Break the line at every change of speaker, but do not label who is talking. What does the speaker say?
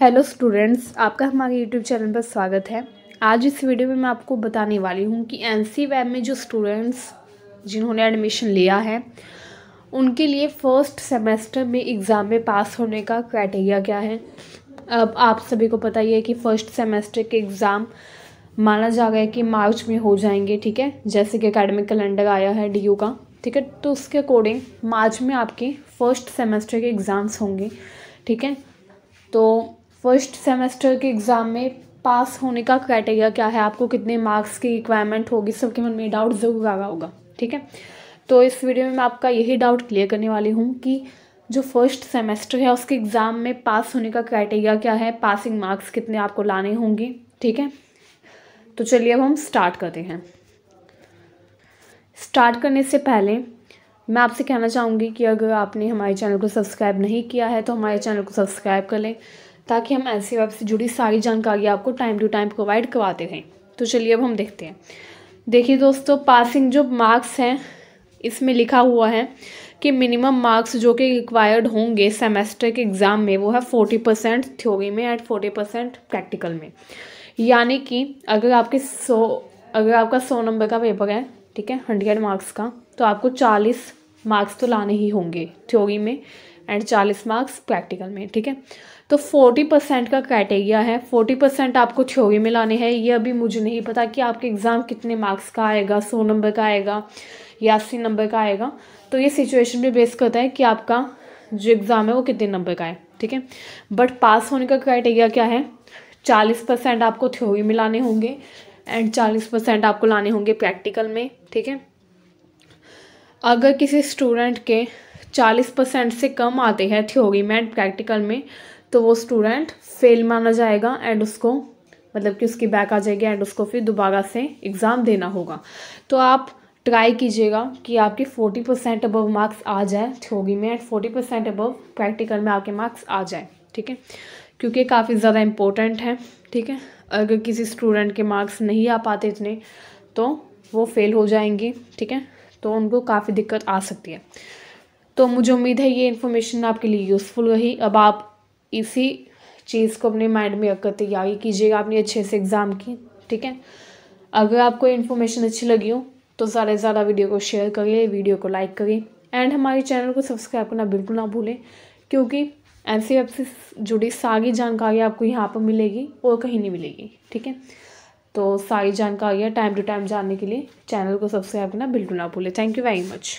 hello students आपका हमारे YouTube channel पर स्वागत है आज इस वीडियो में मैं आपको बताने वाली हूँ कि एन वेब में जो स्टूडेंट्स जिन्होंने एडमिशन लिया है उनके लिए फ़र्स्ट सेमेस्टर में एग्ज़ाम में पास होने का क्राइटेरिया क्या है अब आप सभी को पता ही है कि फ़र्स्ट सेमेस्टर के एग्ज़ाम माना जा गया है कि मार्च में हो जाएंगे ठीक है जैसे कि अकेडमिक कैलेंडर आया है डी का ठीक है तो उसके अकॉर्डिंग मार्च में आपके फ़र्स्ट सेमेस्टर के एग्ज़ाम्स होंगे ठीक है तो फर्स्ट सेमेस्टर के एग्ज़ाम में पास होने का क्राइटेरिया क्या है आपको कितने मार्क्स की रिक्वायरमेंट होगी सबके मन में डाउट ज़रूर आ रहा होगा ठीक है तो इस वीडियो में मैं आपका यही डाउट क्लियर करने वाली हूँ कि जो फर्स्ट सेमेस्टर है उसके एग्ज़ाम में पास होने का क्राइटेरिया क्या है पासिंग मार्क्स कितने आपको लाने होंगे ठीक है तो चलिए अब हम स्टार्ट करते हैं स्टार्ट करने से पहले मैं आपसे कहना चाहूँगी कि अगर आपने हमारे चैनल को सब्सक्राइब नहीं किया है तो हमारे चैनल को सब्सक्राइब कर लें ताकि हम ऐसे वेब से जुड़ी सारी जानकारी आपको टाइम टू टाइम प्रोवाइड करवाते रहें तो चलिए अब हम देखते हैं देखिए दोस्तों पासिंग जो मार्क्स हैं इसमें लिखा हुआ है कि मिनिमम मार्क्स जो कि रिक्वायर्ड होंगे सेमेस्टर के एग्ज़ाम में वो है फोर्टी परसेंट थ्योरी में एंड फोर्टी परसेंट प्रैक्टिकल में यानी कि अगर आपके सौ अगर आपका सौ नंबर का पेपर है ठीक है हंड्रेड मार्क्स का तो आपको चालीस मार्क्स तो लाने ही होंगे थ्योरी में एंड चालीस मार्क्स प्रैक्टिकल में ठीक है तो फोर्टी परसेंट का क्राइटेरिया है फोर्टी परसेंट आपको थ्योरी में लाने हैं ये अभी मुझे नहीं पता कि आपके एग्ज़ाम कितने मार्क्स का आएगा सौ नंबर का आएगा या अस्सी नंबर का आएगा तो ये सिचुएशन पर बेस करता है कि आपका जो एग्ज़ाम है वो कितने नंबर का है ठीक है बट पास होने का क्राइटेरिया क्या है चालीस परसेंट आपको थ्योरी में लाने होंगे एंड चालीस परसेंट आपको लाने होंगे प्रैक्टिकल में ठीक है अगर किसी स्टूडेंट के चालीस परसेंट से कम आते हैं थ्योरी में एंड प्रैक्टिकल में तो वो स्टूडेंट फेल माना जाएगा एंड उसको मतलब कि उसकी बैक आ जाएगी एंड उसको फिर दोबारा से एग्ज़ाम देना होगा तो आप ट्राई कीजिएगा कि आपके फोर्टी परसेंट अबव मार्क्स आ जाए थ्योरी में and forty percent above practical में आपके मार्क्स आ जाए ठीक है क्योंकि काफ़ी ज़्यादा इम्पोर्टेंट है ठीक है अगर किसी स्टूडेंट के मार्क्स नहीं आ पाते इतने तो वो फेल हो जाएंगे ठीक है तो उनको काफ़ी दिक्कत आ सकती है तो मुझे उम्मीद है ये इन्फॉर्मेशन आपके लिए यूज़फुल रही अब आप इसी चीज़ को अपने माइंड में रखकर तैयारी कीजिएगा आपने अच्छे से एग्ज़ाम की ठीक है अगर आपको इन्फॉर्मेशन अच्छी लगी हो तो ज़्यादा से ज़्यादा वीडियो को शेयर करिए वीडियो को लाइक करिए एंड हमारे चैनल को सब्सक्राइब करना बिल्कुल ना भूलें क्योंकि एन सी से जुड़ी सारी जानकारी आपको यहाँ पर मिलेगी और कहीं नहीं मिलेगी ठीक है तो सारी जानकारियाँ टाइम टू टाइम जानने के लिए चैनल को सब्सक्राइब करना बिल्कुल ना भूलें थैंक यू वेरी मच